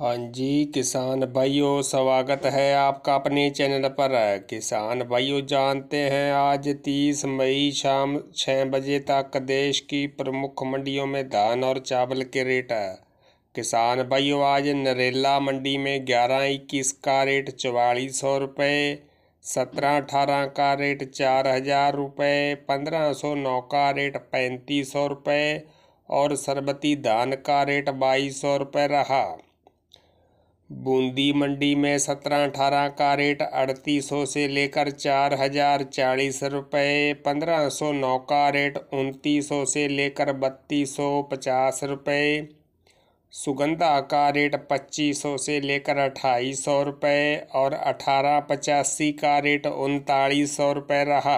हाँ जी किसान भाइयों स्वागत है आपका अपने चैनल पर किसान भाइयों जानते हैं आज तीस मई शाम छः बजे तक देश की प्रमुख मंडियों में धान और चावल के रेट है किसान भाइयों आज नरेला मंडी में ग्यारह इक्कीस का रेट चवालीस सौ रुपये सत्रह अठारह का रेट चार हज़ार रुपये पंद्रह सौ नौ का रेट पैंतीस सौ रुपये और सरबती धान का रेट बाईस सौ रुपये रहा बूंदी मंडी में सत्रह अठारह का रेट अड़तीस सौ से लेकर चार हजार चालीस रुपये पंद्रह सौ नौ का रेट उनतीस सौ से लेकर बत्तीस सौ पचास रुपये सुगंधा का रेट पच्चीस सौ से लेकर अट्ठाईस सौ रुपये और अठारह पचासी का रेट उनतालीस सौ रुपये रहा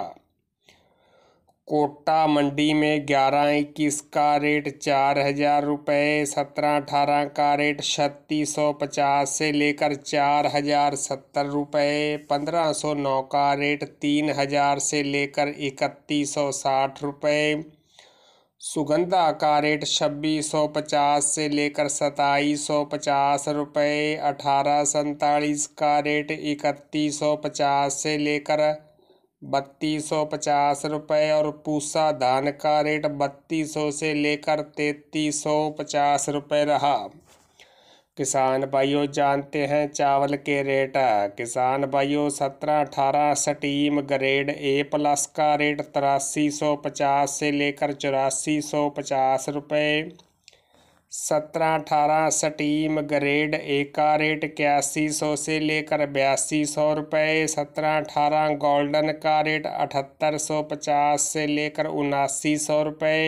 कोटा मंडी में ग्यारह इक्कीस का रेट चार हज़ार रुपये सत्रह अठारह का रेट छत्तीस सौ पचास से लेकर चार हज़ार सत्तर रुपये पंद्रह सौ नौ का रेट तीन हज़ार से लेकर इकतीस सौ साठ रुपये सुगंधा का रेट छब्बीस सौ पचास से लेकर सताईस सौ पचास रुपये अठारह सैंतालीस का रेट इकतीस सौ पचास से लेकर बत्तीस सौ पचास रुपये और पूसा धान का रेट बत्तीस सौ से लेकर तैतीस सौ पचास रुपये रहा किसान भाइयों जानते हैं चावल के रेट किसान भाइयों सत्रह अठारह सटीम ग्रेड ए प्लस का रेट तिरासी सौ पचास से लेकर चौरासी सौ पचास रुपये सत्रह अठारह सटीम ग्रेड ए का रेट इक्यासी सौ से लेकर बयासी सौ रुपये सत्रह अठारह गोल्डन का रेट अठहत्तर सौ पचास से लेकर उनासी सौ रुपये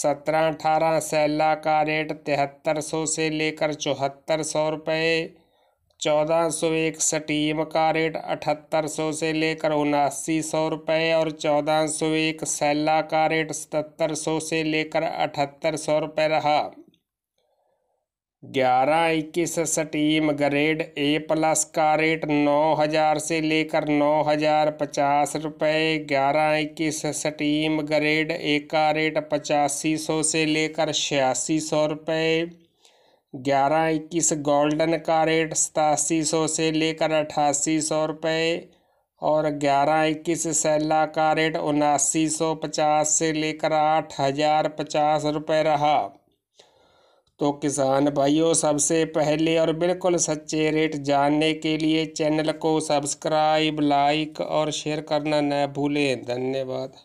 सत्रह अठारह सैला का रेट तिहत्तर सौ से लेकर चौहत्तर सौ रुपये चौदह सौ इकसठ का रेट अठहत्तर सौ से लेकर उनासी सौ रुपये और चौदह सौ एक सैला का रेट सतर सौ से लेकर अठहत्तर सौ रुपये रहा ग्यारह इक्कीस सटीम ग्रेड ए प्लस का रेट नौ हज़ार से लेकर नौ हज़ार पचास रुपये ग्यारह इक्कीस सटीम ग्रेड ए का रेट पचासी सौ से लेकर छियासी सौ रुपये ग्यारह इक्कीस गोल्डन का रेट सतासी सौ से लेकर अट्ठासी सौ रुपये और ग्यारह इक्कीस सैला का रेट उनासी सौ पचास से लेकर आठ हज़ार पचास रुपये रहा तो किसान भाइयों सबसे पहले और बिल्कुल सच्चे रेट जानने के लिए चैनल को सब्सक्राइब लाइक और शेयर करना न भूलें धन्यवाद